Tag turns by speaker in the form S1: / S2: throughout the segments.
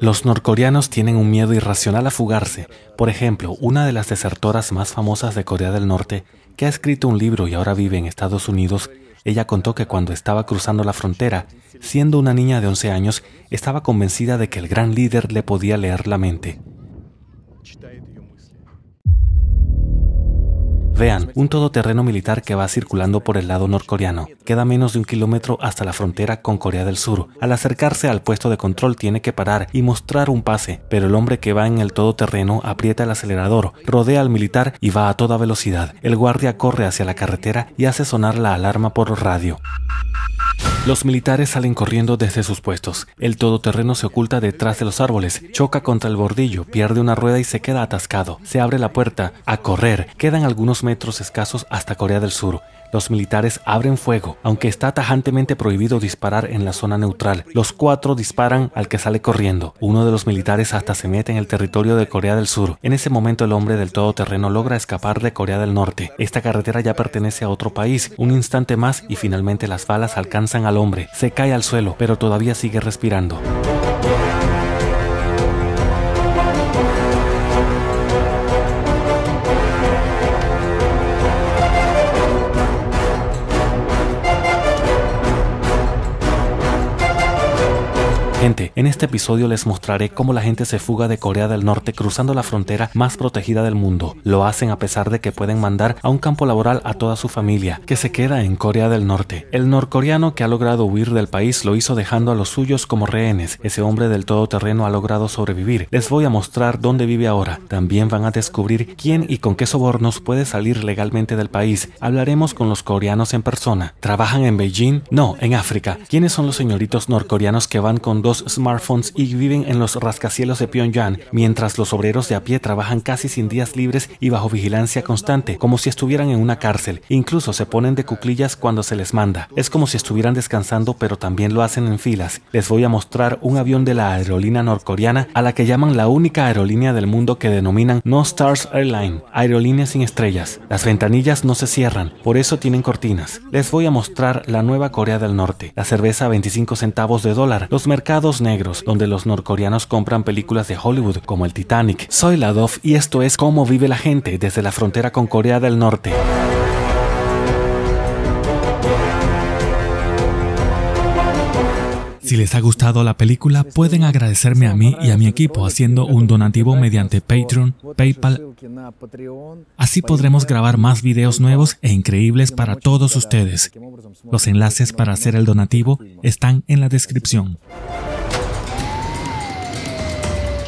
S1: Los norcoreanos tienen un miedo irracional a fugarse. Por ejemplo, una de las desertoras más famosas de Corea del Norte, que ha escrito un libro y ahora vive en Estados Unidos, ella contó que cuando estaba cruzando la frontera, siendo una niña de 11 años, estaba convencida de que el gran líder le podía leer la mente. Vean, un todoterreno militar que va circulando por el lado norcoreano. Queda menos de un kilómetro hasta la frontera con Corea del Sur. Al acercarse al puesto de control tiene que parar y mostrar un pase, pero el hombre que va en el todoterreno aprieta el acelerador, rodea al militar y va a toda velocidad. El guardia corre hacia la carretera y hace sonar la alarma por radio. Los militares salen corriendo desde sus puestos. El todoterreno se oculta detrás de los árboles, choca contra el bordillo, pierde una rueda y se queda atascado. Se abre la puerta. A correr. Quedan algunos metros escasos hasta Corea del Sur. Los militares abren fuego, aunque está tajantemente prohibido disparar en la zona neutral. Los cuatro disparan al que sale corriendo. Uno de los militares hasta se mete en el territorio de Corea del Sur. En ese momento el hombre del todoterreno logra escapar de Corea del Norte. Esta carretera ya pertenece a otro país. Un instante más y finalmente las balas alcanzan al hombre. Se cae al suelo, pero todavía sigue respirando. En este episodio les mostraré cómo la gente se fuga de Corea del Norte cruzando la frontera más protegida del mundo. Lo hacen a pesar de que pueden mandar a un campo laboral a toda su familia, que se queda en Corea del Norte. El norcoreano que ha logrado huir del país lo hizo dejando a los suyos como rehenes. Ese hombre del todoterreno ha logrado sobrevivir. Les voy a mostrar dónde vive ahora. También van a descubrir quién y con qué sobornos puede salir legalmente del país. Hablaremos con los coreanos en persona. ¿Trabajan en Beijing? No, en África. ¿Quiénes son los señoritos norcoreanos que van con dos smartphones smartphones y viven en los rascacielos de Pyongyang, mientras los obreros de a pie trabajan casi sin días libres y bajo vigilancia constante, como si estuvieran en una cárcel. Incluso se ponen de cuclillas cuando se les manda. Es como si estuvieran descansando, pero también lo hacen en filas. Les voy a mostrar un avión de la aerolínea norcoreana a la que llaman la única aerolínea del mundo que denominan No Stars Airline, aerolínea sin estrellas. Las ventanillas no se cierran, por eso tienen cortinas. Les voy a mostrar la nueva Corea del Norte, la cerveza a 25 centavos de dólar, los mercados negros, donde los norcoreanos compran películas de Hollywood como el Titanic. Soy Ladoff y esto es cómo vive la gente desde la frontera con Corea del Norte. Si les ha gustado la película, pueden agradecerme a mí y a mi equipo haciendo un donativo mediante Patreon, PayPal. Así podremos grabar más videos nuevos e increíbles para todos ustedes. Los enlaces para hacer el donativo están en la descripción.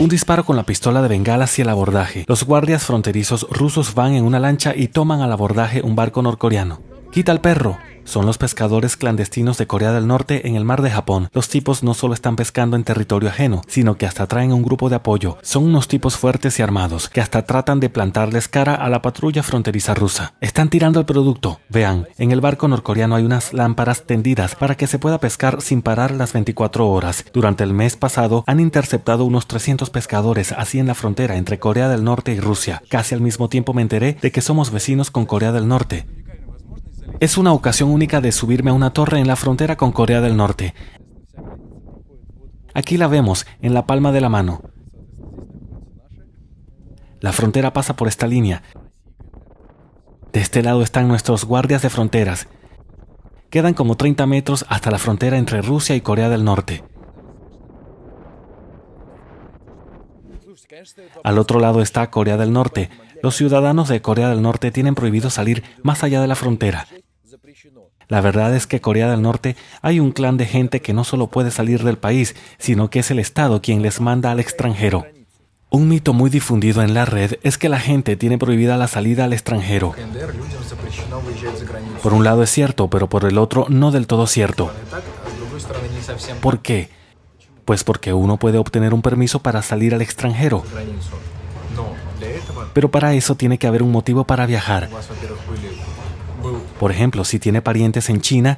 S1: Un disparo con la pistola de bengala hacia el abordaje. Los guardias fronterizos rusos van en una lancha y toman al abordaje un barco norcoreano. Quita el perro, son los pescadores clandestinos de Corea del Norte en el mar de Japón. Los tipos no solo están pescando en territorio ajeno, sino que hasta traen un grupo de apoyo. Son unos tipos fuertes y armados, que hasta tratan de plantarles cara a la patrulla fronteriza rusa. Están tirando el producto. Vean, en el barco norcoreano hay unas lámparas tendidas para que se pueda pescar sin parar las 24 horas. Durante el mes pasado han interceptado unos 300 pescadores así en la frontera entre Corea del Norte y Rusia. Casi al mismo tiempo me enteré de que somos vecinos con Corea del Norte. Es una ocasión única de subirme a una torre en la frontera con Corea del Norte. Aquí la vemos, en la palma de la mano. La frontera pasa por esta línea. De este lado están nuestros guardias de fronteras. Quedan como 30 metros hasta la frontera entre Rusia y Corea del Norte. Al otro lado está Corea del Norte. Los ciudadanos de Corea del Norte tienen prohibido salir más allá de la frontera. La verdad es que Corea del Norte hay un clan de gente que no solo puede salir del país, sino que es el Estado quien les manda al extranjero. Un mito muy difundido en la red es que la gente tiene prohibida la salida al extranjero. Por un lado es cierto, pero por el otro no del todo cierto. ¿Por qué? Pues porque uno puede obtener un permiso para salir al extranjero. Pero para eso tiene que haber un motivo para viajar. Por ejemplo, si tiene parientes en China.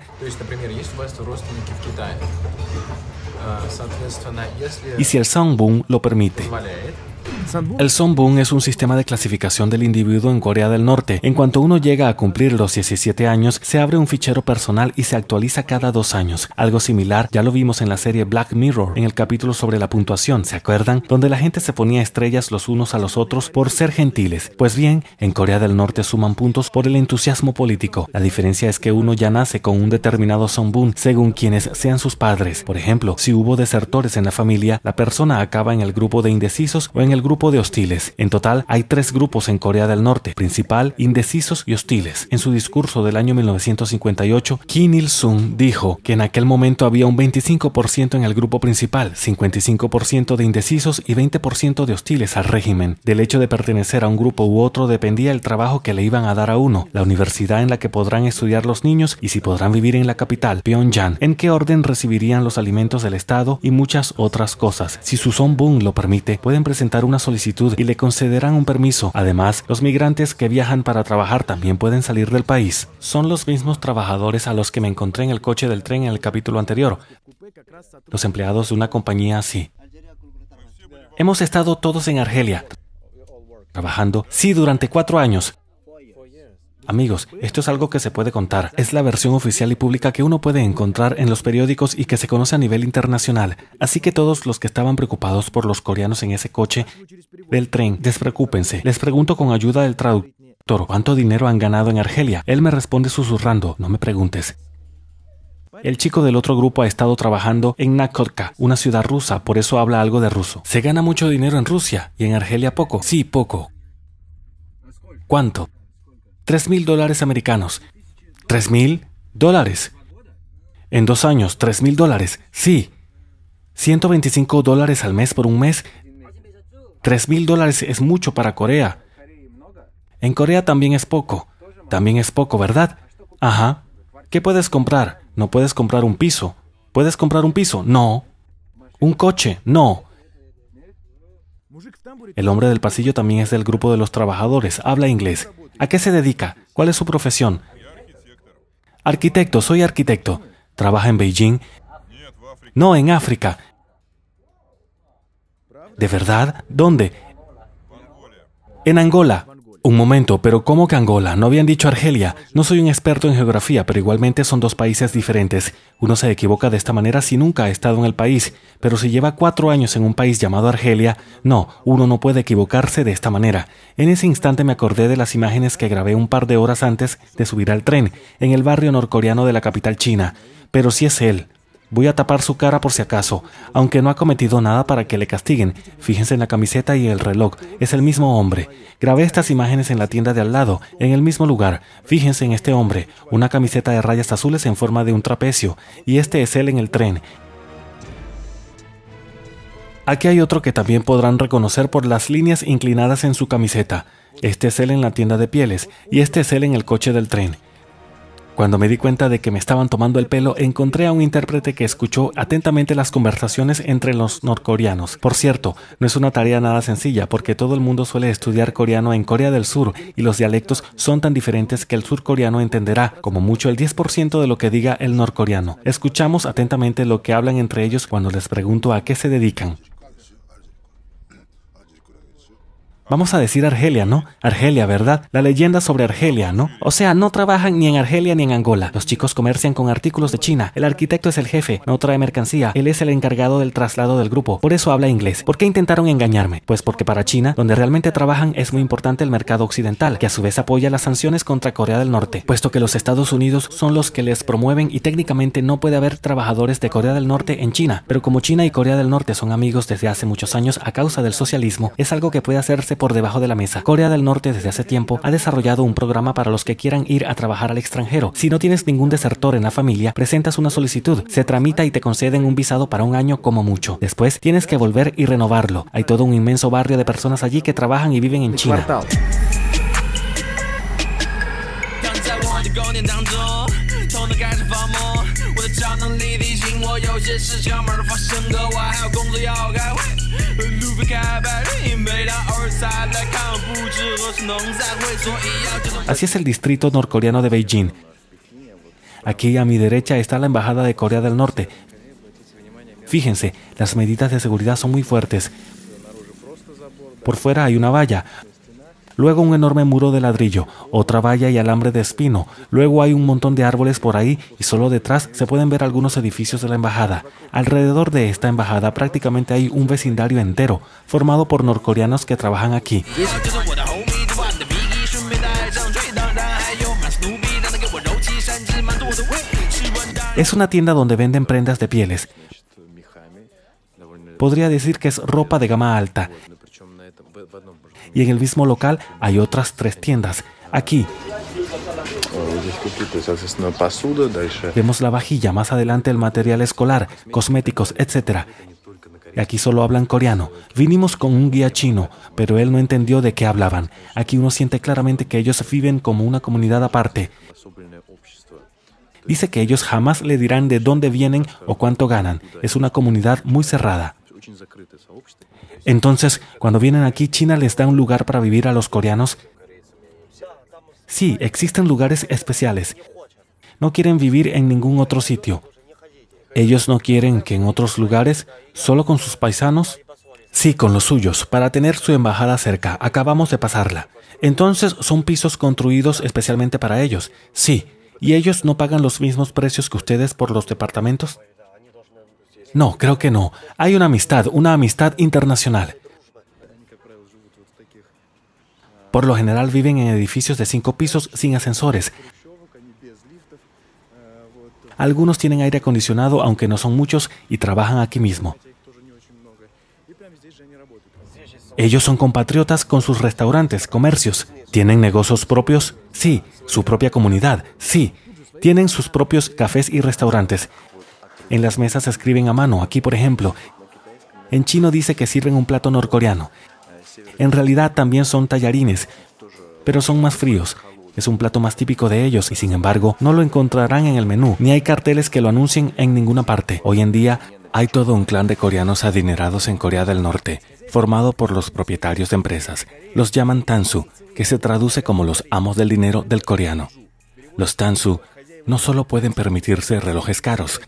S1: Y si el Songbun lo permite. El Sonbun es un sistema de clasificación del individuo en Corea del Norte. En cuanto uno llega a cumplir los 17 años, se abre un fichero personal y se actualiza cada dos años. Algo similar ya lo vimos en la serie Black Mirror, en el capítulo sobre la puntuación, ¿se acuerdan? Donde la gente se ponía estrellas los unos a los otros por ser gentiles. Pues bien, en Corea del Norte suman puntos por el entusiasmo político. La diferencia es que uno ya nace con un determinado Boom, según quienes sean sus padres. Por ejemplo, si hubo desertores en la familia, la persona acaba en el grupo de indecisos o en el grupo de hostiles. En total, hay tres grupos en Corea del Norte, principal, indecisos y hostiles. En su discurso del año 1958, Kim Il-sung dijo que en aquel momento había un 25% en el grupo principal, 55% de indecisos y 20% de hostiles al régimen. Del hecho de pertenecer a un grupo u otro dependía el trabajo que le iban a dar a uno, la universidad en la que podrán estudiar los niños y si podrán vivir en la capital, Pyongyang, en qué orden recibirían los alimentos del Estado y muchas otras cosas. Si su Boon lo permite, pueden presentar una solicitud y le concederán un permiso. Además, los migrantes que viajan para trabajar también pueden salir del país. Son los mismos trabajadores a los que me encontré en el coche del tren en el capítulo anterior. Los empleados de una compañía así. Hemos estado todos en Argelia, trabajando, sí, durante cuatro años. Amigos, esto es algo que se puede contar. Es la versión oficial y pública que uno puede encontrar en los periódicos y que se conoce a nivel internacional. Así que todos los que estaban preocupados por los coreanos en ese coche del tren, despreocúpense. Les pregunto con ayuda del traductor, ¿cuánto dinero han ganado en Argelia? Él me responde susurrando, no me preguntes. El chico del otro grupo ha estado trabajando en Nakhodka, una ciudad rusa, por eso habla algo de ruso. Se gana mucho dinero en Rusia y en Argelia poco. Sí, poco. ¿Cuánto? 3,000 mil dólares americanos. tres mil dólares? En dos años, tres mil dólares. Sí. 125 dólares al mes por un mes. tres mil dólares es mucho para Corea. En Corea también es poco. También es poco, ¿verdad? Ajá. ¿Qué puedes comprar? No puedes comprar un piso. ¿Puedes comprar un piso? No. ¿Un coche? No. El hombre del pasillo también es del grupo de los trabajadores, habla inglés. ¿A qué se dedica? ¿Cuál es su profesión? Arquitecto, soy arquitecto. Trabaja en Beijing. No, en África. ¿De verdad? ¿Dónde? En Angola. Un momento, pero ¿cómo que Angola? ¿No habían dicho Argelia? No soy un experto en geografía, pero igualmente son dos países diferentes. Uno se equivoca de esta manera si nunca ha estado en el país, pero si lleva cuatro años en un país llamado Argelia, no, uno no puede equivocarse de esta manera. En ese instante me acordé de las imágenes que grabé un par de horas antes de subir al tren, en el barrio norcoreano de la capital china. Pero si es él, Voy a tapar su cara por si acaso, aunque no ha cometido nada para que le castiguen. Fíjense en la camiseta y el reloj, es el mismo hombre. Grabé estas imágenes en la tienda de al lado, en el mismo lugar. Fíjense en este hombre, una camiseta de rayas azules en forma de un trapecio, y este es él en el tren. Aquí hay otro que también podrán reconocer por las líneas inclinadas en su camiseta. Este es él en la tienda de pieles, y este es él en el coche del tren. Cuando me di cuenta de que me estaban tomando el pelo, encontré a un intérprete que escuchó atentamente las conversaciones entre los norcoreanos. Por cierto, no es una tarea nada sencilla porque todo el mundo suele estudiar coreano en Corea del Sur y los dialectos son tan diferentes que el surcoreano entenderá como mucho el 10% de lo que diga el norcoreano. Escuchamos atentamente lo que hablan entre ellos cuando les pregunto a qué se dedican. Vamos a decir Argelia, ¿no? Argelia, ¿verdad? La leyenda sobre Argelia, ¿no? O sea, no trabajan ni en Argelia ni en Angola. Los chicos comercian con artículos de China. El arquitecto es el jefe, no trae mercancía. Él es el encargado del traslado del grupo. Por eso habla inglés. ¿Por qué intentaron engañarme? Pues porque para China, donde realmente trabajan, es muy importante el mercado occidental, que a su vez apoya las sanciones contra Corea del Norte, puesto que los Estados Unidos son los que les promueven y técnicamente no puede haber trabajadores de Corea del Norte en China. Pero como China y Corea del Norte son amigos desde hace muchos años a causa del socialismo, es algo que puede hacerse por debajo de la mesa. Corea del Norte desde hace tiempo ha desarrollado un programa para los que quieran ir a trabajar al extranjero. Si no tienes ningún desertor en la familia, presentas una solicitud, se tramita y te conceden un visado para un año como mucho. Después tienes que volver y renovarlo. Hay todo un inmenso barrio de personas allí que trabajan y viven en China. Así es el distrito norcoreano de Beijing. Aquí a mi derecha está la Embajada de Corea del Norte. Fíjense, las medidas de seguridad son muy fuertes. Por fuera hay una valla, Luego un enorme muro de ladrillo, otra valla y alambre de espino. Luego hay un montón de árboles por ahí y solo detrás se pueden ver algunos edificios de la embajada. Alrededor de esta embajada prácticamente hay un vecindario entero, formado por norcoreanos que trabajan aquí. Es una tienda donde venden prendas de pieles. Podría decir que es ropa de gama alta y en el mismo local hay otras tres tiendas. Aquí vemos la vajilla, más adelante el material escolar, cosméticos, etc. Aquí solo hablan coreano. Vinimos con un guía chino, pero él no entendió de qué hablaban. Aquí uno siente claramente que ellos viven como una comunidad aparte. Dice que ellos jamás le dirán de dónde vienen o cuánto ganan. Es una comunidad muy cerrada. Entonces, cuando vienen aquí, China les da un lugar para vivir a los coreanos. Sí, existen lugares especiales. No quieren vivir en ningún otro sitio. Ellos no quieren que en otros lugares, solo con sus paisanos, sí, con los suyos, para tener su embajada cerca. Acabamos de pasarla. Entonces son pisos construidos especialmente para ellos. Sí, ¿y ellos no pagan los mismos precios que ustedes por los departamentos? No, creo que no. Hay una amistad, una amistad internacional. Por lo general viven en edificios de cinco pisos sin ascensores. Algunos tienen aire acondicionado, aunque no son muchos, y trabajan aquí mismo. Ellos son compatriotas con sus restaurantes, comercios. ¿Tienen negocios propios? Sí. ¿Su propia comunidad? Sí. Tienen sus propios cafés y restaurantes. En las mesas se escriben a mano, aquí por ejemplo. En chino dice que sirven un plato norcoreano. En realidad también son tallarines, pero son más fríos. Es un plato más típico de ellos y sin embargo no lo encontrarán en el menú, ni hay carteles que lo anuncien en ninguna parte. Hoy en día hay todo un clan de coreanos adinerados en Corea del Norte, formado por los propietarios de empresas. Los llaman Tansu, que se traduce como los amos del dinero del coreano. Los Tansu no solo pueden permitirse relojes caros,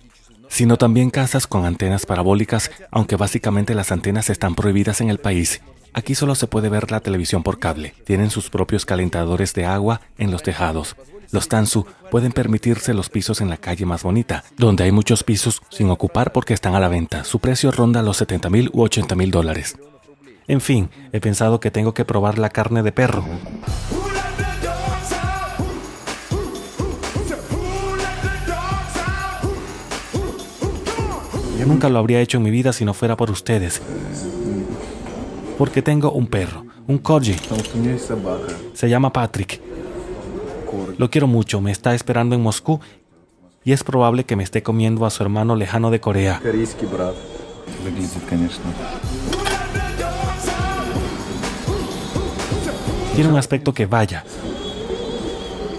S1: sino también casas con antenas parabólicas, aunque básicamente las antenas están prohibidas en el país. Aquí solo se puede ver la televisión por cable. Tienen sus propios calentadores de agua en los tejados. Los Tansu pueden permitirse los pisos en la calle más bonita, donde hay muchos pisos sin ocupar porque están a la venta. Su precio ronda los 70 mil u 80 mil dólares. En fin, he pensado que tengo que probar la carne de perro. Yo nunca lo habría hecho en mi vida si no fuera por ustedes. Porque tengo un perro, un koji. Se llama Patrick. Lo quiero mucho, me está esperando en Moscú y es probable que me esté comiendo a su hermano lejano de Corea. Tiene un aspecto que vaya.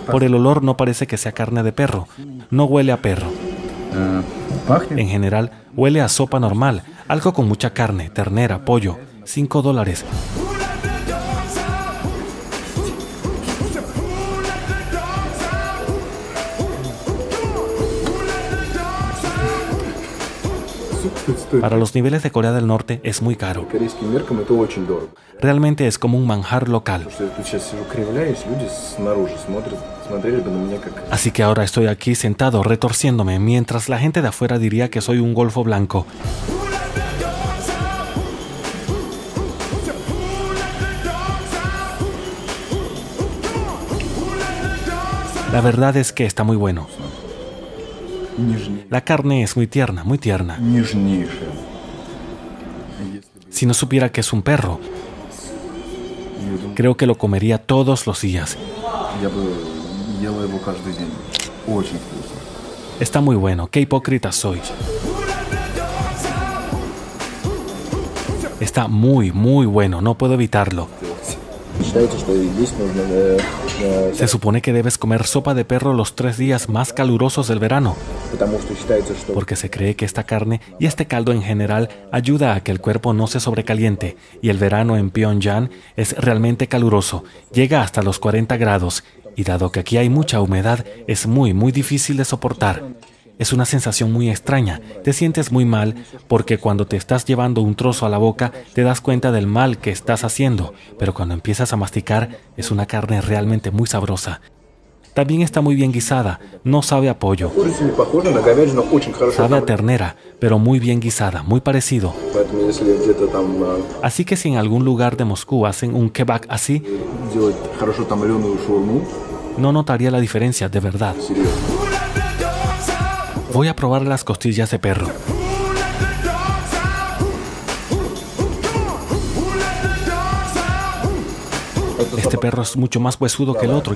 S1: Por el olor no parece que sea carne de perro. No huele a perro. Ah, en general, Huele a sopa normal, algo con mucha carne, ternera, pollo, 5 dólares. Para los niveles de Corea del Norte es muy caro. Realmente es como un manjar local. Así que ahora estoy aquí sentado retorciéndome mientras la gente de afuera diría que soy un golfo blanco. La verdad es que está muy bueno. La carne es muy tierna, muy tierna. Si no supiera que es un perro, creo que lo comería todos los días. Está muy bueno, qué hipócrita soy. Está muy, muy bueno, no puedo evitarlo. Se supone que debes comer sopa de perro los tres días más calurosos del verano, porque se cree que esta carne y este caldo en general ayuda a que el cuerpo no se sobrecaliente, y el verano en Pyongyang es realmente caluroso, llega hasta los 40 grados, y dado que aquí hay mucha humedad, es muy, muy difícil de soportar. Es una sensación muy extraña, te sientes muy mal porque cuando te estás llevando un trozo a la boca te das cuenta del mal que estás haciendo, pero cuando empiezas a masticar es una carne realmente muy sabrosa. También está muy bien guisada, no sabe a pollo.
S2: Sabe a ternera,
S1: pero muy bien guisada, muy parecido. Así que si en algún lugar de Moscú hacen un kebab así, no notaría la diferencia de verdad. Voy a probar las costillas de perro. Este perro es mucho más huesudo que el otro.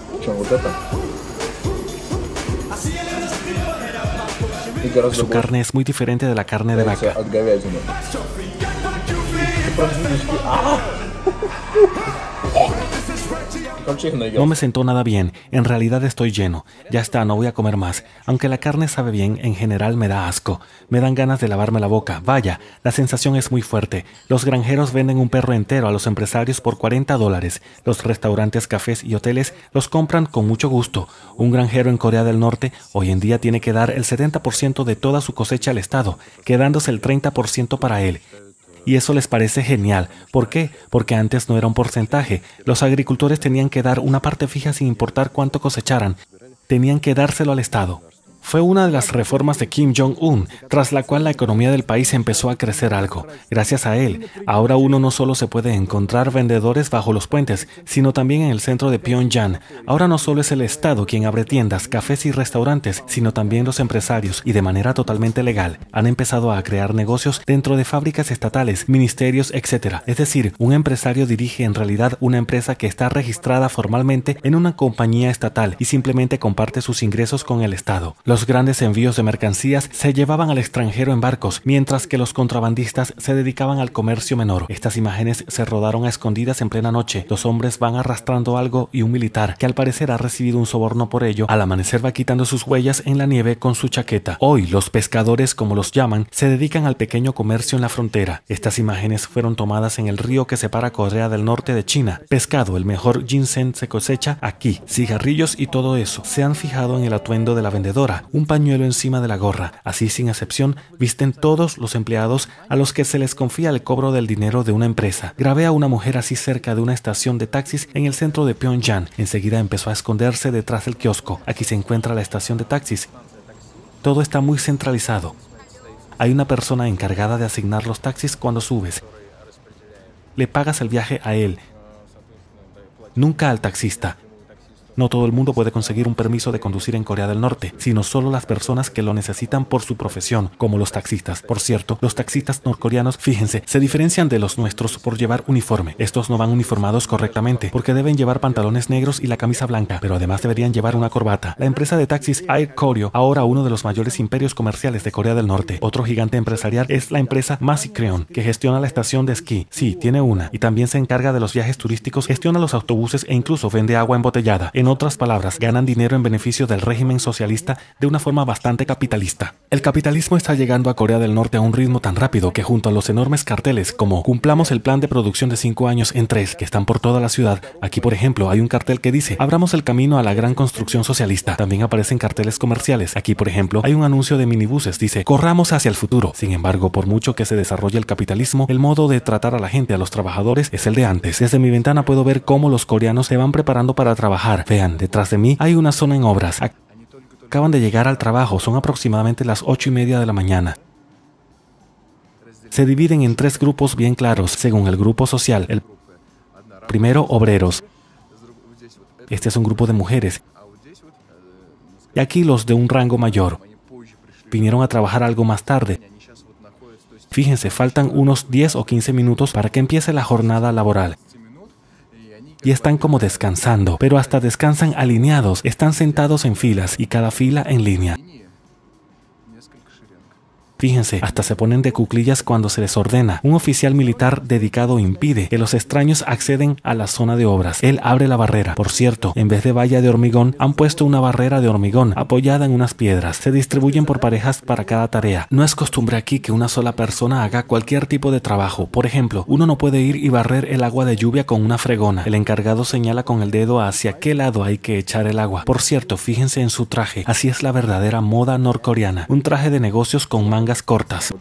S1: Su carne es muy diferente de la carne de vaca. No me sentó nada bien. En realidad estoy lleno. Ya está, no voy a comer más. Aunque la carne sabe bien, en general me da asco. Me dan ganas de lavarme la boca. Vaya, la sensación es muy fuerte. Los granjeros venden un perro entero a los empresarios por 40 dólares. Los restaurantes, cafés y hoteles los compran con mucho gusto. Un granjero en Corea del Norte hoy en día tiene que dar el 70% de toda su cosecha al Estado, quedándose el 30% para él. Y eso les parece genial. ¿Por qué? Porque antes no era un porcentaje. Los agricultores tenían que dar una parte fija sin importar cuánto cosecharan. Tenían que dárselo al Estado. Fue una de las reformas de Kim Jong-un, tras la cual la economía del país empezó a crecer algo. Gracias a él, ahora uno no solo se puede encontrar vendedores bajo los puentes, sino también en el centro de Pyongyang. Ahora no solo es el Estado quien abre tiendas, cafés y restaurantes, sino también los empresarios y de manera totalmente legal. Han empezado a crear negocios dentro de fábricas estatales, ministerios, etc. Es decir, un empresario dirige en realidad una empresa que está registrada formalmente en una compañía estatal y simplemente comparte sus ingresos con el Estado. Los grandes envíos de mercancías se llevaban al extranjero en barcos, mientras que los contrabandistas se dedicaban al comercio menor. Estas imágenes se rodaron a escondidas en plena noche. Los hombres van arrastrando algo y un militar, que al parecer ha recibido un soborno por ello, al amanecer va quitando sus huellas en la nieve con su chaqueta. Hoy los pescadores, como los llaman, se dedican al pequeño comercio en la frontera. Estas imágenes fueron tomadas en el río que separa Corea del Norte de China. Pescado, el mejor ginseng se cosecha aquí. Cigarrillos y todo eso. Se han fijado en el atuendo de la vendedora, un pañuelo encima de la gorra. Así, sin excepción, visten todos los empleados a los que se les confía el cobro del dinero de una empresa. Grabé a una mujer así cerca de una estación de taxis en el centro de Pyongyang. Enseguida empezó a esconderse detrás del kiosco. Aquí se encuentra la estación de taxis. Todo está muy centralizado. Hay una persona encargada de asignar los taxis cuando subes. Le pagas el viaje a él, nunca al taxista. No todo el mundo puede conseguir un permiso de conducir en Corea del Norte, sino solo las personas que lo necesitan por su profesión, como los taxistas. Por cierto, los taxistas norcoreanos, fíjense, se diferencian de los nuestros por llevar uniforme. Estos no van uniformados correctamente porque deben llevar pantalones negros y la camisa blanca, pero además deberían llevar una corbata. La empresa de taxis Air Koryo, ahora uno de los mayores imperios comerciales de Corea del Norte. Otro gigante empresarial es la empresa Masikreon, que gestiona la estación de esquí. Sí, tiene una. Y también se encarga de los viajes turísticos, gestiona los autobuses e incluso vende agua embotellada otras palabras, ganan dinero en beneficio del régimen socialista de una forma bastante capitalista. El capitalismo está llegando a Corea del Norte a un ritmo tan rápido que junto a los enormes carteles como cumplamos el plan de producción de 5 años en 3 que están por toda la ciudad, aquí por ejemplo hay un cartel que dice abramos el camino a la gran construcción socialista. También aparecen carteles comerciales. Aquí por ejemplo hay un anuncio de minibuses, dice corramos hacia el futuro. Sin embargo, por mucho que se desarrolle el capitalismo, el modo de tratar a la gente, a los trabajadores, es el de antes. Desde mi ventana puedo ver cómo los coreanos se van preparando para trabajar detrás de mí hay una zona en obras. Acaban de llegar al trabajo, son aproximadamente las ocho y media de la mañana. Se dividen en tres grupos bien claros, según el grupo social. El primero, obreros. Este es un grupo de mujeres. Y aquí los de un rango mayor. Vinieron a trabajar algo más tarde. Fíjense, faltan unos 10 o 15 minutos para que empiece la jornada laboral y están como descansando, pero hasta descansan alineados, están sentados en filas y cada fila en línea. Fíjense, hasta se ponen de cuclillas cuando se les ordena. Un oficial militar dedicado impide que los extraños acceden a la zona de obras. Él abre la barrera. Por cierto, en vez de valla de hormigón, han puesto una barrera de hormigón apoyada en unas piedras. Se distribuyen por parejas para cada tarea. No es costumbre aquí que una sola persona haga cualquier tipo de trabajo. Por ejemplo, uno no puede ir y barrer el agua de lluvia con una fregona. El encargado señala con el dedo hacia qué lado hay que echar el agua. Por cierto, fíjense en su traje. Así es la verdadera moda norcoreana. Un traje de negocios con manga cortas.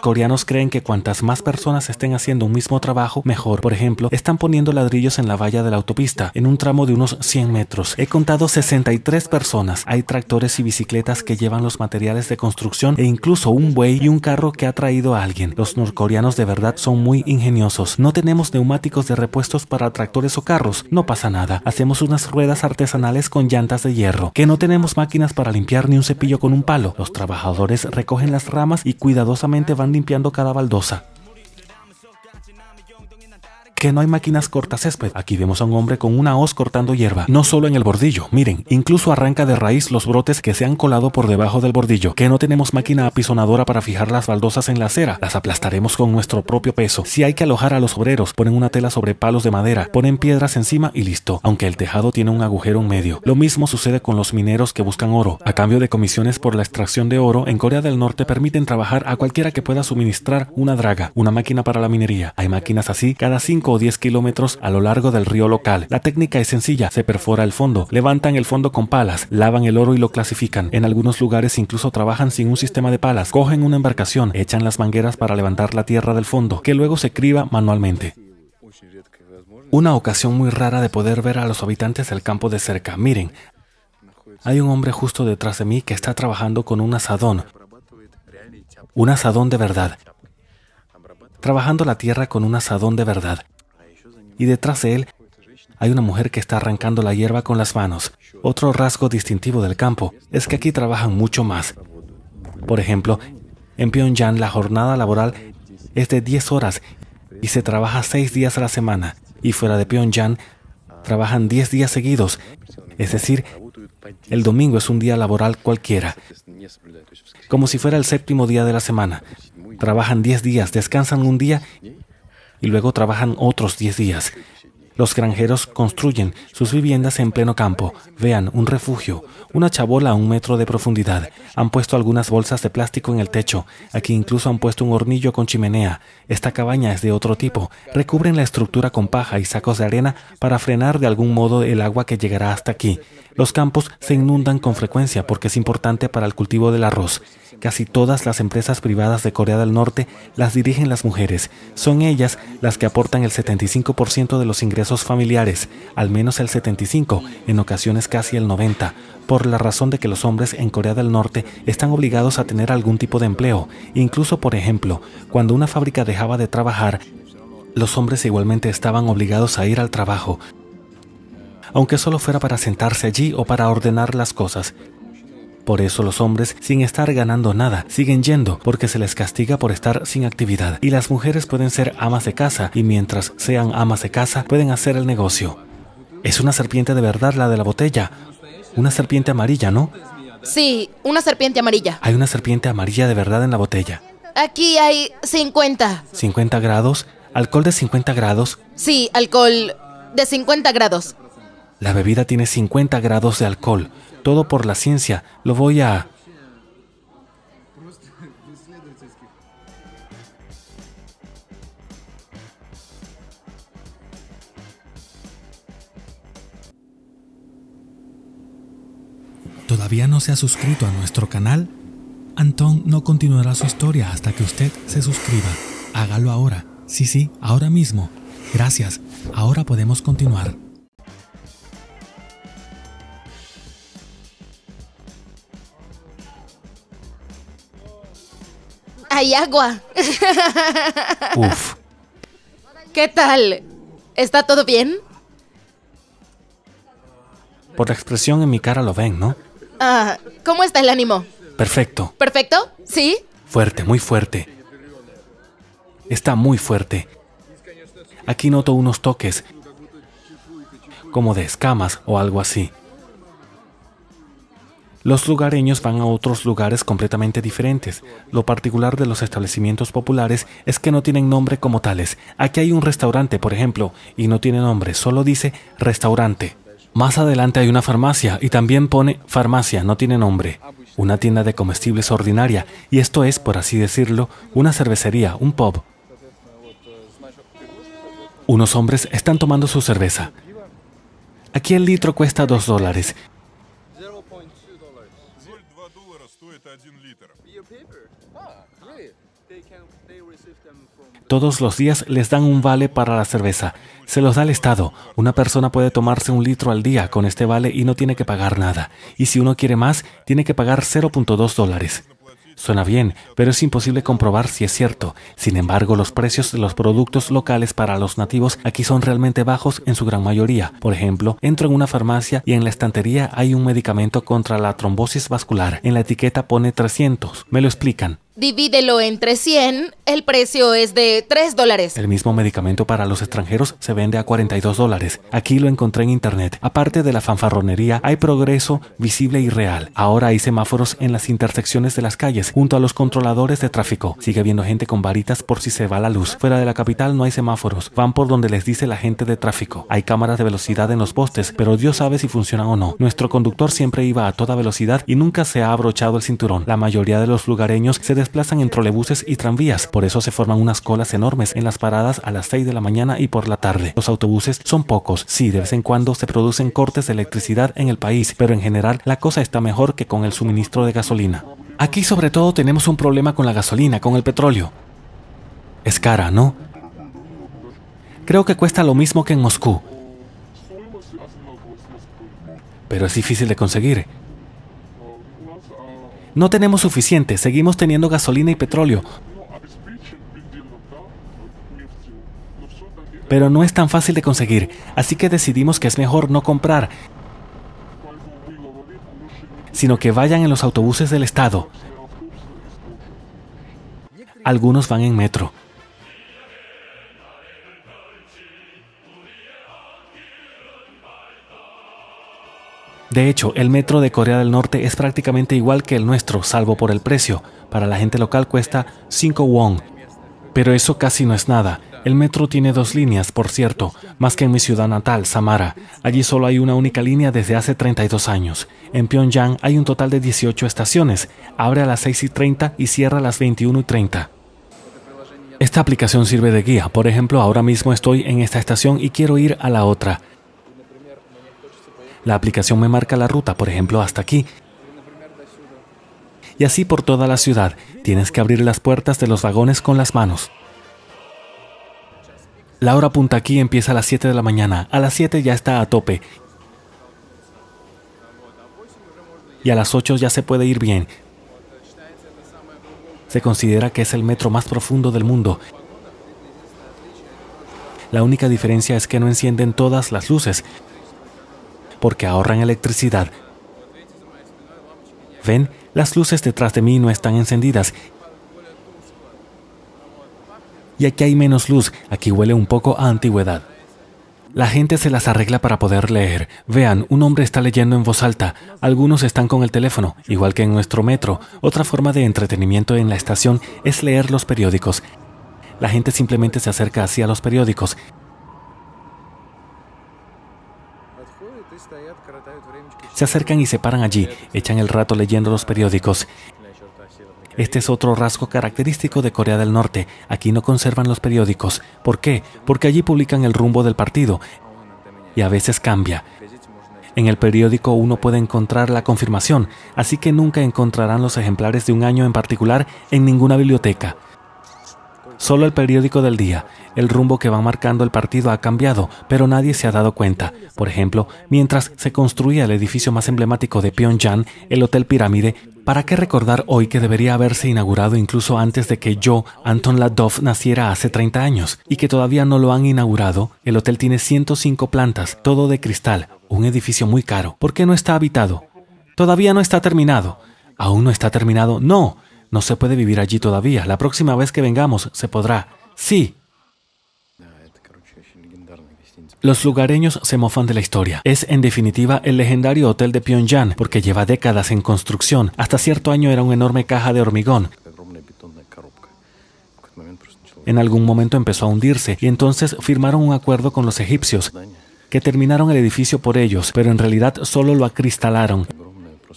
S1: Coreanos creen que cuantas más personas estén haciendo un mismo trabajo, mejor. Por ejemplo, están poniendo ladrillos en la valla de la autopista, en un tramo de unos 100 metros. He contado 63 personas. Hay tractores y bicicletas que llevan los materiales de construcción e incluso un buey y un carro que ha traído a alguien. Los norcoreanos de verdad son muy ingeniosos. No tenemos neumáticos de repuestos para tractores o carros. No pasa nada hacemos unas ruedas artesanales con llantas de hierro, que no tenemos máquinas para limpiar ni un cepillo con un palo. Los trabajadores recogen las ramas y cuidadosamente van limpiando cada baldosa no hay máquinas césped, Aquí vemos a un hombre con una hoz cortando hierba, no solo en el bordillo, miren, incluso arranca de raíz los brotes que se han colado por debajo del bordillo, que no tenemos máquina apisonadora para fijar las baldosas en la acera, las aplastaremos con nuestro propio peso. Si hay que alojar a los obreros, ponen una tela sobre palos de madera, ponen piedras encima y listo, aunque el tejado tiene un agujero en medio. Lo mismo sucede con los mineros que buscan oro. A cambio de comisiones por la extracción de oro, en Corea del Norte permiten trabajar a cualquiera que pueda suministrar una draga, una máquina para la minería. Hay máquinas así cada cinco 10 kilómetros a lo largo del río local. La técnica es sencilla, se perfora el fondo, levantan el fondo con palas, lavan el oro y lo clasifican. En algunos lugares incluso trabajan sin un sistema de palas, cogen una embarcación, echan las mangueras para levantar la tierra del fondo, que luego se criba manualmente. Una ocasión muy rara de poder ver a los habitantes del campo de cerca. Miren, hay un hombre justo detrás de mí que está trabajando con un asadón. Un asadón de verdad. Trabajando la tierra con un asadón de verdad y detrás de él hay una mujer que está arrancando la hierba con las manos. Otro rasgo distintivo del campo es que aquí trabajan mucho más. Por ejemplo, en Pyongyang la jornada laboral es de 10 horas y se trabaja 6 días a la semana. Y fuera de Pyongyang trabajan 10 días seguidos. Es decir, el domingo es un día laboral cualquiera, como si fuera el séptimo día de la semana. Trabajan 10 días, descansan un día y luego trabajan otros 10 días. Los granjeros construyen sus viviendas en pleno campo. Vean, un refugio, una chabola a un metro de profundidad. Han puesto algunas bolsas de plástico en el techo. Aquí incluso han puesto un hornillo con chimenea. Esta cabaña es de otro tipo. Recubren la estructura con paja y sacos de arena para frenar de algún modo el agua que llegará hasta aquí. Los campos se inundan con frecuencia porque es importante para el cultivo del arroz. Casi todas las empresas privadas de Corea del Norte las dirigen las mujeres. Son ellas las que aportan el 75% de los ingresos familiares, al menos el 75, en ocasiones casi el 90 por la razón de que los hombres en Corea del Norte están obligados a tener algún tipo de empleo. Incluso, por ejemplo, cuando una fábrica dejaba de trabajar, los hombres igualmente estaban obligados a ir al trabajo, aunque solo fuera para sentarse allí o para ordenar las cosas. Por eso los hombres, sin estar ganando nada, siguen yendo porque se les castiga por estar sin actividad. Y las mujeres pueden ser amas de casa y mientras sean amas de casa pueden hacer el negocio. Es una serpiente de verdad la de la botella, una serpiente amarilla, ¿no?
S2: Sí, una serpiente amarilla.
S1: Hay una serpiente amarilla de verdad en la botella.
S2: Aquí hay 50.
S1: ¿50 grados? ¿Alcohol de 50 grados?
S2: Sí, alcohol de 50 grados.
S1: La bebida tiene 50 grados de alcohol. Todo por la ciencia. Lo voy a... todavía no se ha suscrito a nuestro canal, Anton no continuará su historia hasta que usted se suscriba. Hágalo ahora. Sí, sí, ahora mismo. Gracias. Ahora podemos continuar.
S2: ¡Hay agua! Uf. ¿Qué tal? ¿Está todo bien?
S1: Por la expresión en mi cara lo ven, ¿no?
S2: Ah, ¿Cómo está el ánimo? Perfecto. ¿Perfecto? ¿Sí?
S1: Fuerte, muy fuerte. Está muy fuerte. Aquí noto unos toques, como de escamas o algo así. Los lugareños van a otros lugares completamente diferentes. Lo particular de los establecimientos populares es que no tienen nombre como tales. Aquí hay un restaurante, por ejemplo, y no tiene nombre, solo dice restaurante. Más adelante hay una farmacia y también pone farmacia, no tiene nombre, una tienda de comestibles ordinaria y esto es, por así decirlo, una cervecería, un pub. Unos hombres están tomando su cerveza. Aquí el litro cuesta 2 dólares Todos los días les dan un vale para la cerveza. Se los da el Estado. Una persona puede tomarse un litro al día con este vale y no tiene que pagar nada. Y si uno quiere más, tiene que pagar 0.2 dólares. Suena bien, pero es imposible comprobar si es cierto. Sin embargo, los precios de los productos locales para los nativos aquí son realmente bajos en su gran mayoría. Por ejemplo, entro en una farmacia y en la estantería hay un medicamento contra la trombosis vascular. En la etiqueta pone 300. Me lo explican.
S2: Divídelo entre 100, el precio es de 3 dólares.
S1: El mismo medicamento para los extranjeros se vende a 42 dólares. Aquí lo encontré en internet. Aparte de la fanfarronería, hay progreso visible y real. Ahora hay semáforos en las intersecciones de las calles, junto a los controladores de tráfico. Sigue viendo gente con varitas por si se va la luz. Fuera de la capital no hay semáforos. Van por donde les dice la gente de tráfico. Hay cámaras de velocidad en los postes, pero Dios sabe si funcionan o no. Nuestro conductor siempre iba a toda velocidad y nunca se ha abrochado el cinturón. La mayoría de los lugareños se desplazan en trolebuses y tranvías, por eso se forman unas colas enormes en las paradas a las 6 de la mañana y por la tarde. Los autobuses son pocos, sí, de vez en cuando se producen cortes de electricidad en el país, pero en general la cosa está mejor que con el suministro de gasolina. Aquí sobre todo tenemos un problema con la gasolina, con el petróleo. Es cara, ¿no? Creo que cuesta lo mismo que en Moscú. Pero es difícil de conseguir. No tenemos suficiente, seguimos teniendo gasolina y petróleo. Pero no es tan fácil de conseguir, así que decidimos que es mejor no comprar, sino que vayan en los autobuses del Estado. Algunos van en metro. De hecho, el metro de Corea del Norte es prácticamente igual que el nuestro, salvo por el precio. Para la gente local cuesta 5 won. Pero eso casi no es nada. El metro tiene dos líneas, por cierto, más que en mi ciudad natal, Samara. Allí solo hay una única línea desde hace 32 años. En Pyongyang hay un total de 18 estaciones. Abre a las 6 y 30 y cierra a las 21 y 30. Esta aplicación sirve de guía. Por ejemplo, ahora mismo estoy en esta estación y quiero ir a la otra. La aplicación me marca la ruta, por ejemplo, hasta aquí. Y así por toda la ciudad, tienes que abrir las puertas de los vagones con las manos. La hora punta aquí empieza a las 7 de la mañana, a las 7 ya está a tope. Y a las 8 ya se puede ir bien. Se considera que es el metro más profundo del mundo la única diferencia es que no encienden todas las luces porque ahorran electricidad. ¿Ven? Las luces detrás de mí no están encendidas. Y aquí hay menos luz, aquí huele un poco a antigüedad. La gente se las arregla para poder leer. Vean, un hombre está leyendo en voz alta. Algunos están con el teléfono, igual que en nuestro metro. Otra forma de entretenimiento en la estación es leer los periódicos. La gente simplemente se acerca así a los periódicos. Se acercan y se paran allí, echan el rato leyendo los periódicos. Este es otro rasgo característico de Corea del Norte. Aquí no conservan los periódicos. ¿Por qué? Porque allí publican el rumbo del partido y a veces cambia. En el periódico uno puede encontrar la confirmación, así que nunca encontrarán los ejemplares de un año en particular en ninguna biblioteca. Solo el periódico del día, el rumbo que va marcando el partido ha cambiado, pero nadie se ha dado cuenta. Por ejemplo, mientras se construía el edificio más emblemático de Pyongyang, el Hotel Pirámide, ¿para qué recordar hoy que debería haberse inaugurado incluso antes de que yo, Anton Ladoff, naciera hace 30 años y que todavía no lo han inaugurado? El hotel tiene 105 plantas, todo de cristal, un edificio muy caro. ¿Por qué no está habitado? Todavía no está terminado. ¿Aún no está terminado? No. No se puede vivir allí todavía. La próxima vez que vengamos, se podrá. Sí. Los lugareños se mofan de la historia. Es en definitiva el legendario hotel de Pyongyang, porque lleva décadas en construcción. Hasta cierto año era una enorme caja de hormigón. En algún momento empezó a hundirse y entonces firmaron un acuerdo con los egipcios, que terminaron el edificio por ellos, pero en realidad solo lo acristalaron.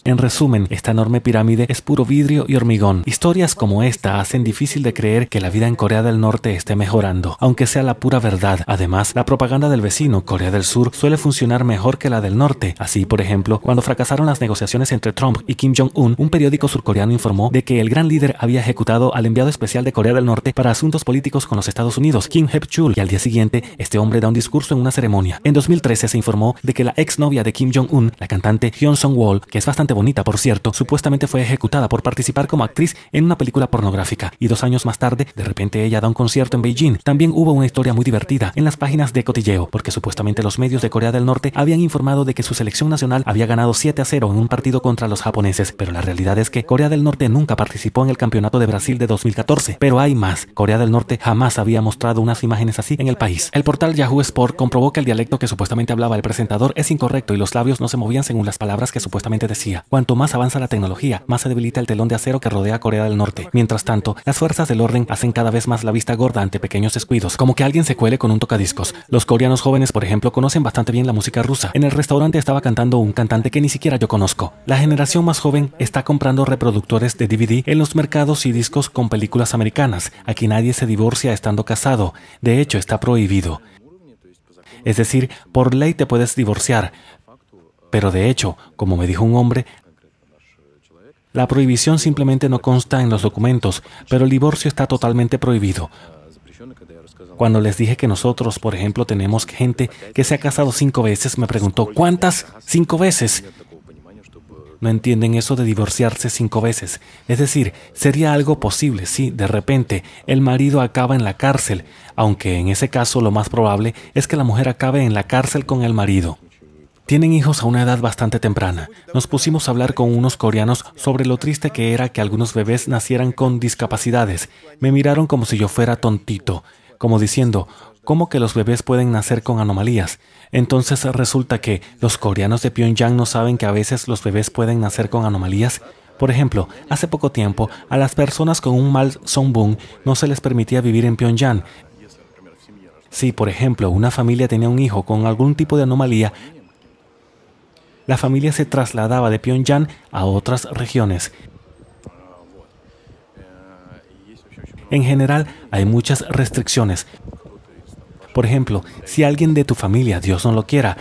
S1: En resumen, esta enorme pirámide es puro vidrio y hormigón. Historias como esta hacen difícil de creer que la vida en Corea del Norte esté mejorando, aunque sea la pura verdad. Además, la propaganda del vecino, Corea del Sur, suele funcionar mejor que la del norte. Así, por ejemplo, cuando fracasaron las negociaciones entre Trump y Kim Jong-un, un periódico surcoreano informó de que el gran líder había ejecutado al enviado especial de Corea del Norte para asuntos políticos con los Estados Unidos, Kim Hep-chul, y al día siguiente, este hombre da un discurso en una ceremonia. En 2013 se informó de que la exnovia de Kim Jong-un, la cantante Hyun Song-wol, que es bastante bonita, por cierto, supuestamente fue ejecutada por participar como actriz en una película pornográfica. Y dos años más tarde, de repente ella da un concierto en Beijing. También hubo una historia muy divertida en las páginas de cotilleo, porque supuestamente los medios de Corea del Norte habían informado de que su selección nacional había ganado 7 a 0 en un partido contra los japoneses, pero la realidad es que Corea del Norte nunca participó en el Campeonato de Brasil de 2014. Pero hay más, Corea del Norte jamás había mostrado unas imágenes así en el país. El portal Yahoo Sport comprobó que el dialecto que supuestamente hablaba el presentador es incorrecto y los labios no se movían según las palabras que supuestamente decía. Cuanto más avanza la tecnología, más se debilita el telón de acero que rodea Corea del Norte. Mientras tanto, las fuerzas del orden hacen cada vez más la vista gorda ante pequeños descuidos, como que alguien se cuele con un tocadiscos. Los coreanos jóvenes, por ejemplo, conocen bastante bien la música rusa. En el restaurante estaba cantando un cantante que ni siquiera yo conozco. La generación más joven está comprando reproductores de DVD en los mercados y discos con películas americanas. Aquí nadie se divorcia estando casado. De hecho, está prohibido. Es decir, por ley te puedes divorciar, pero de hecho, como me dijo un hombre, la prohibición simplemente no consta en los documentos, pero el divorcio está totalmente prohibido. Cuando les dije que nosotros, por ejemplo, tenemos gente que se ha casado cinco veces, me preguntó, ¿cuántas? Cinco veces. No entienden eso de divorciarse cinco veces. Es decir, sería algo posible si, de repente, el marido acaba en la cárcel, aunque en ese caso lo más probable es que la mujer acabe en la cárcel con el marido. Tienen hijos a una edad bastante temprana. Nos pusimos a hablar con unos coreanos sobre lo triste que era que algunos bebés nacieran con discapacidades. Me miraron como si yo fuera tontito, como diciendo, ¿cómo que los bebés pueden nacer con anomalías? Entonces resulta que los coreanos de Pyongyang no saben que a veces los bebés pueden nacer con anomalías. Por ejemplo, hace poco tiempo, a las personas con un mal songbun no se les permitía vivir en Pyongyang. Si, por ejemplo, una familia tenía un hijo con algún tipo de anomalía, la familia se trasladaba de Pyongyang a otras regiones. En general, hay muchas restricciones. Por ejemplo, si alguien de tu familia, Dios no lo quiera,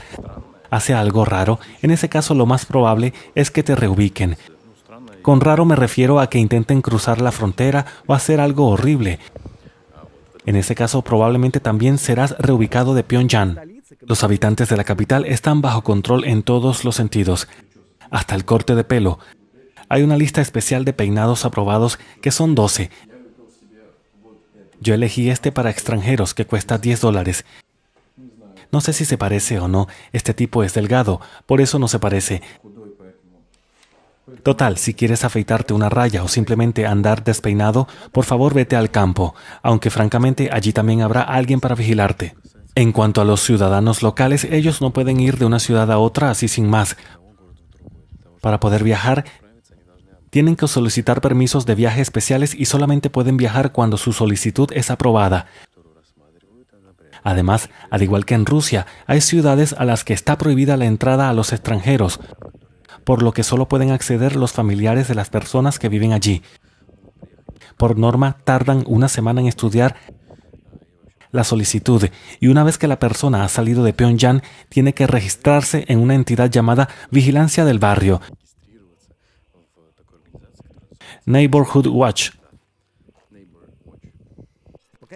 S1: hace algo raro, en ese caso lo más probable es que te reubiquen. Con raro me refiero a que intenten cruzar la frontera o hacer algo horrible. En ese caso probablemente también serás reubicado de Pyongyang. Los habitantes de la capital están bajo control en todos los sentidos, hasta el corte de pelo. Hay una lista especial de peinados aprobados que son 12. Yo elegí este para extranjeros que cuesta 10 dólares. No sé si se parece o no, este tipo es delgado, por eso no se parece. Total, si quieres afeitarte una raya o simplemente andar despeinado, por favor vete al campo, aunque francamente allí también habrá alguien para vigilarte. En cuanto a los ciudadanos locales, ellos no pueden ir de una ciudad a otra así sin más. Para poder viajar, tienen que solicitar permisos de viaje especiales y solamente pueden viajar cuando su solicitud es aprobada. Además, al igual que en Rusia, hay ciudades a las que está prohibida la entrada a los extranjeros, por lo que solo pueden acceder los familiares de las personas que viven allí. Por norma, tardan una semana en estudiar la solicitud y una vez que la persona ha salido de Pyongyang tiene que registrarse en una entidad llamada Vigilancia del Barrio, Neighborhood Watch,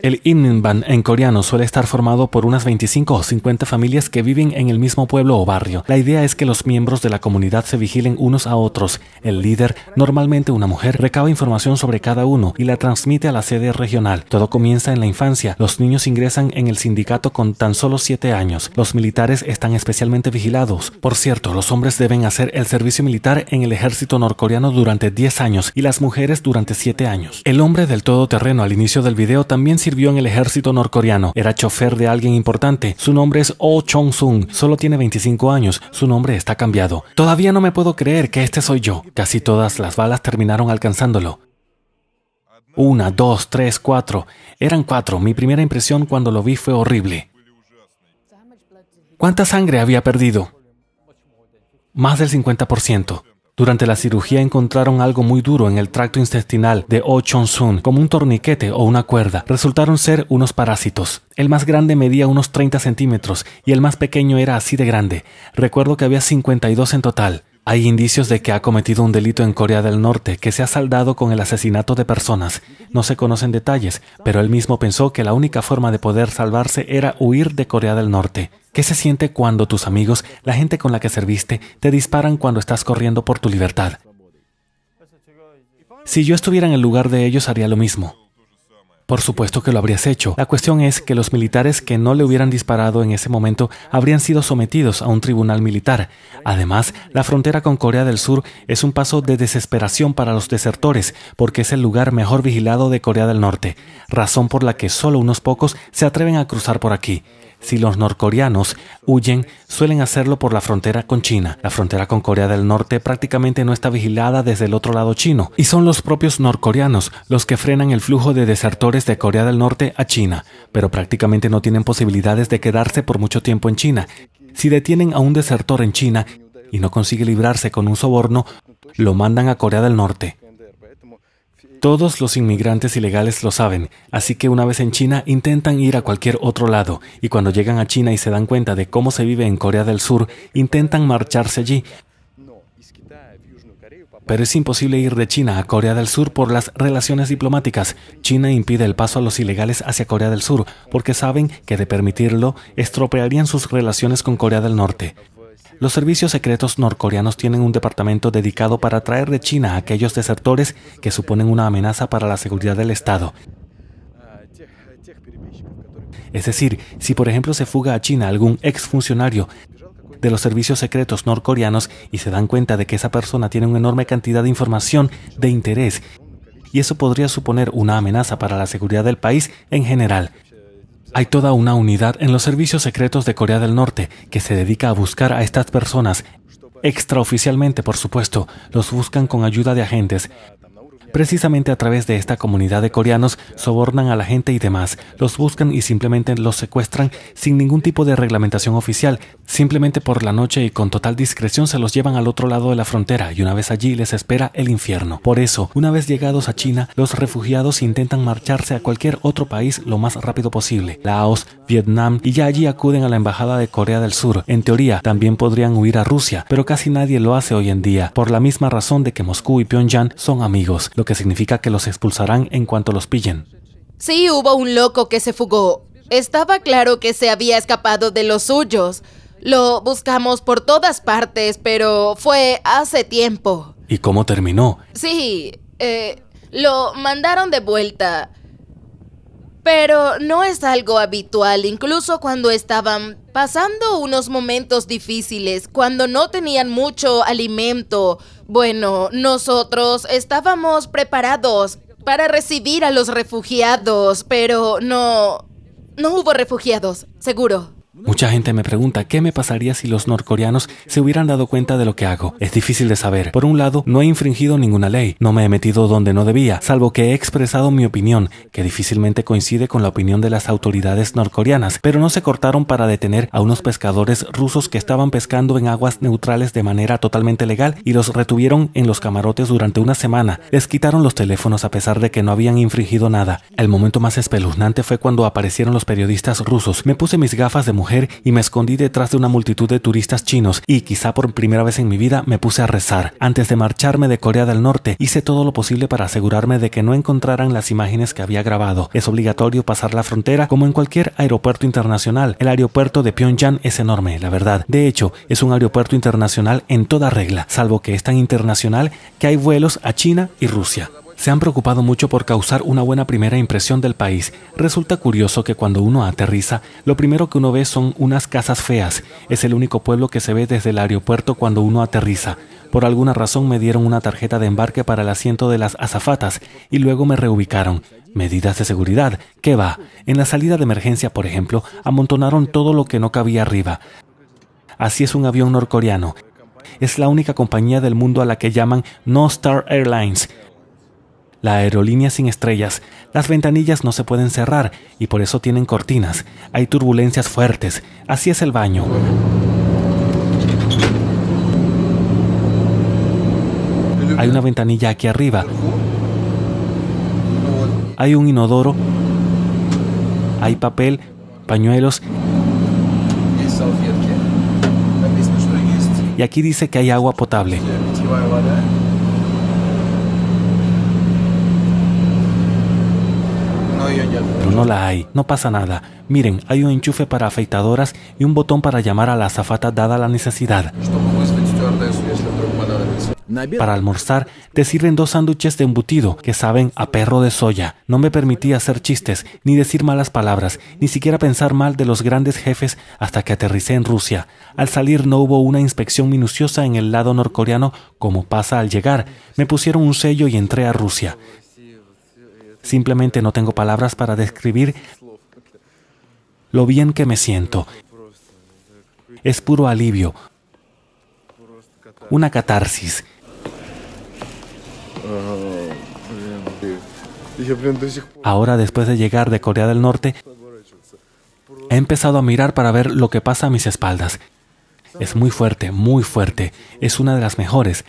S1: el in-in-band en coreano suele estar formado por unas 25 o 50 familias que viven en el mismo pueblo o barrio. La idea es que los miembros de la comunidad se vigilen unos a otros. El líder, normalmente una mujer, recaba información sobre cada uno y la transmite a la sede regional. Todo comienza en la infancia. Los niños ingresan en el sindicato con tan solo 7 años. Los militares están especialmente vigilados. Por cierto, los hombres deben hacer el servicio militar en el ejército norcoreano durante 10 años y las mujeres durante 7 años. El hombre del todoterreno al inicio del video también sirvió en el ejército norcoreano. Era chofer de alguien importante. Su nombre es Oh Chong-sung. Solo tiene 25 años. Su nombre está cambiado. Todavía no me puedo creer que este soy yo. Casi todas las balas terminaron alcanzándolo. Una, dos, tres, cuatro. Eran cuatro. Mi primera impresión cuando lo vi fue horrible. ¿Cuánta sangre había perdido? Más del 50%. Durante la cirugía encontraron algo muy duro en el tracto intestinal de Oh Chun sun como un torniquete o una cuerda. Resultaron ser unos parásitos. El más grande medía unos 30 centímetros y el más pequeño era así de grande. Recuerdo que había 52 en total. Hay indicios de que ha cometido un delito en Corea del Norte que se ha saldado con el asesinato de personas. No se conocen detalles, pero él mismo pensó que la única forma de poder salvarse era huir de Corea del Norte. ¿Qué se siente cuando tus amigos, la gente con la que serviste, te disparan cuando estás corriendo por tu libertad? Si yo estuviera en el lugar de ellos haría lo mismo. Por supuesto que lo habrías hecho. La cuestión es que los militares que no le hubieran disparado en ese momento habrían sido sometidos a un tribunal militar. Además, la frontera con Corea del Sur es un paso de desesperación para los desertores, porque es el lugar mejor vigilado de Corea del Norte, razón por la que solo unos pocos se atreven a cruzar por aquí. Si los norcoreanos huyen, suelen hacerlo por la frontera con China. La frontera con Corea del Norte prácticamente no está vigilada desde el otro lado chino, y son los propios norcoreanos los que frenan el flujo de desertores de Corea del Norte a China, pero prácticamente no tienen posibilidades de quedarse por mucho tiempo en China. Si detienen a un desertor en China y no consigue librarse con un soborno, lo mandan a Corea del Norte. Todos los inmigrantes ilegales lo saben, así que una vez en China intentan ir a cualquier otro lado, y cuando llegan a China y se dan cuenta de cómo se vive en Corea del Sur, intentan marcharse allí. Pero es imposible ir de China a Corea del Sur por las relaciones diplomáticas. China impide el paso a los ilegales hacia Corea del Sur porque saben que de permitirlo estropearían sus relaciones con Corea del Norte. Los servicios secretos norcoreanos tienen un departamento dedicado para traer de China a aquellos desertores que suponen una amenaza para la seguridad del Estado. Es decir, si por ejemplo se fuga a China algún ex funcionario de los servicios secretos norcoreanos y se dan cuenta de que esa persona tiene una enorme cantidad de información de interés, y eso podría suponer una amenaza para la seguridad del país en general. Hay toda una unidad en los servicios secretos de Corea del Norte que se dedica a buscar a estas personas. Extraoficialmente, por supuesto, los buscan con ayuda de agentes, Precisamente a través de esta comunidad de coreanos sobornan a la gente y demás, los buscan y simplemente los secuestran sin ningún tipo de reglamentación oficial, simplemente por la noche y con total discreción se los llevan al otro lado de la frontera y una vez allí les espera el infierno. Por eso, una vez llegados a China, los refugiados intentan marcharse a cualquier otro país lo más rápido posible, Laos, Vietnam, y ya allí acuden a la Embajada de Corea del Sur. En teoría, también podrían huir a Rusia, pero casi nadie lo hace hoy en día, por la misma razón de que Moscú y Pyongyang son amigos que significa que los expulsarán en cuanto los pillen.
S2: Sí, hubo un loco que se fugó. Estaba claro que se había escapado de los suyos. Lo buscamos por todas partes, pero fue hace tiempo.
S1: ¿Y cómo terminó?
S2: Sí, eh, lo mandaron de vuelta. Pero no es algo habitual, incluso cuando estaban pasando unos momentos difíciles, cuando no tenían mucho alimento. Bueno, nosotros estábamos preparados para recibir a los refugiados, pero no... No hubo refugiados, seguro.
S1: Mucha gente me pregunta qué me pasaría si los norcoreanos se hubieran dado cuenta de lo que hago. Es difícil de saber. Por un lado, no he infringido ninguna ley, no me he metido donde no debía, salvo que he expresado mi opinión, que difícilmente coincide con la opinión de las autoridades norcoreanas, pero no se cortaron para detener a unos pescadores rusos que estaban pescando en aguas neutrales de manera totalmente legal y los retuvieron en los camarotes durante una semana. Les quitaron los teléfonos a pesar de que no habían infringido nada. El momento más espeluznante fue cuando aparecieron los periodistas rusos. Me puse mis gafas de mujer y me escondí detrás de una multitud de turistas chinos y quizá por primera vez en mi vida me puse a rezar. Antes de marcharme de Corea del Norte hice todo lo posible para asegurarme de que no encontraran las imágenes que había grabado. Es obligatorio pasar la frontera como en cualquier aeropuerto internacional. El aeropuerto de Pyongyang es enorme, la verdad. De hecho, es un aeropuerto internacional en toda regla, salvo que es tan internacional que hay vuelos a China y Rusia se han preocupado mucho por causar una buena primera impresión del país. Resulta curioso que cuando uno aterriza, lo primero que uno ve son unas casas feas. Es el único pueblo que se ve desde el aeropuerto cuando uno aterriza. Por alguna razón me dieron una tarjeta de embarque para el asiento de las azafatas y luego me reubicaron. Medidas de seguridad, ¿qué va? En la salida de emergencia, por ejemplo, amontonaron todo lo que no cabía arriba. Así es un avión norcoreano. Es la única compañía del mundo a la que llaman No Star Airlines la aerolínea sin estrellas, las ventanillas no se pueden cerrar y por eso tienen cortinas, hay turbulencias fuertes, así es el baño. Hay una ventanilla aquí arriba. Hay un inodoro. Hay papel, pañuelos. Y aquí dice que hay agua potable. no la hay, no pasa nada. Miren, hay un enchufe para afeitadoras y un botón para llamar a la azafata dada la necesidad. Para almorzar, te sirven dos sándwiches de embutido que saben a perro de soya. No me permití hacer chistes, ni decir malas palabras, ni siquiera pensar mal de los grandes jefes hasta que aterricé en Rusia. Al salir no hubo una inspección minuciosa en el lado norcoreano como pasa al llegar. Me pusieron un sello y entré a Rusia. Simplemente no tengo palabras para describir lo bien que me siento. Es puro alivio, una catarsis. Ahora, después de llegar de Corea del Norte, he empezado a mirar para ver lo que pasa a mis espaldas. Es muy fuerte, muy fuerte. Es una de las mejores.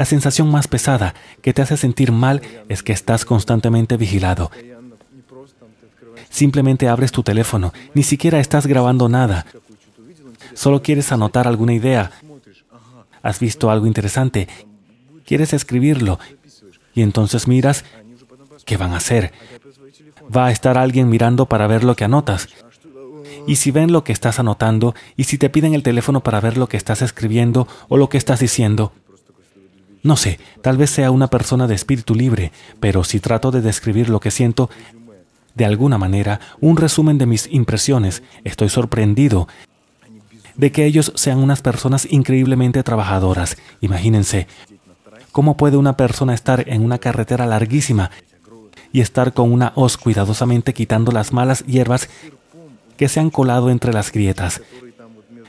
S1: La sensación más pesada que te hace sentir mal es que estás constantemente vigilado. Simplemente abres tu teléfono, ni siquiera estás grabando nada. Solo quieres anotar alguna idea. Has visto algo interesante, quieres escribirlo y entonces miras qué van a hacer. Va a estar alguien mirando para ver lo que anotas. Y si ven lo que estás anotando, y si te piden el teléfono para ver lo que estás escribiendo o lo que estás diciendo, no sé, tal vez sea una persona de espíritu libre, pero si trato de describir lo que siento, de alguna manera, un resumen de mis impresiones, estoy sorprendido de que ellos sean unas personas increíblemente trabajadoras. Imagínense, ¿cómo puede una persona estar en una carretera larguísima y estar con una hoz cuidadosamente quitando las malas hierbas que se han colado entre las grietas?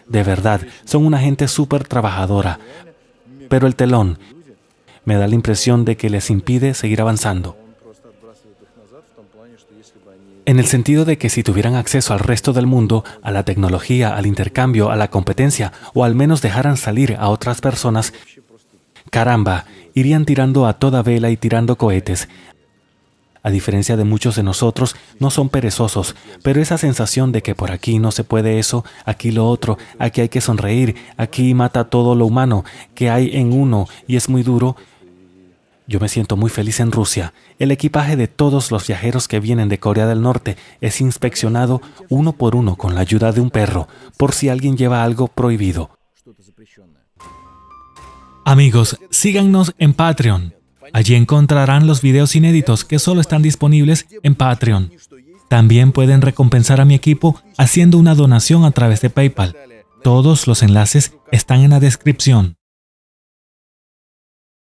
S1: De verdad, son una gente súper trabajadora. Pero el telón, me da la impresión de que les impide seguir avanzando. En el sentido de que si tuvieran acceso al resto del mundo, a la tecnología, al intercambio, a la competencia, o al menos dejaran salir a otras personas, caramba, irían tirando a toda vela y tirando cohetes. A diferencia de muchos de nosotros, no son perezosos, pero esa sensación de que por aquí no se puede eso, aquí lo otro, aquí hay que sonreír, aquí mata todo lo humano que hay en uno y es muy duro, yo me siento muy feliz en Rusia. El equipaje de todos los viajeros que vienen de Corea del Norte es inspeccionado uno por uno con la ayuda de un perro, por si alguien lleva algo prohibido. Amigos, síganos en Patreon. Allí encontrarán los videos inéditos que solo están disponibles en Patreon. También pueden recompensar a mi equipo haciendo una donación a través de PayPal. Todos los enlaces están en la descripción.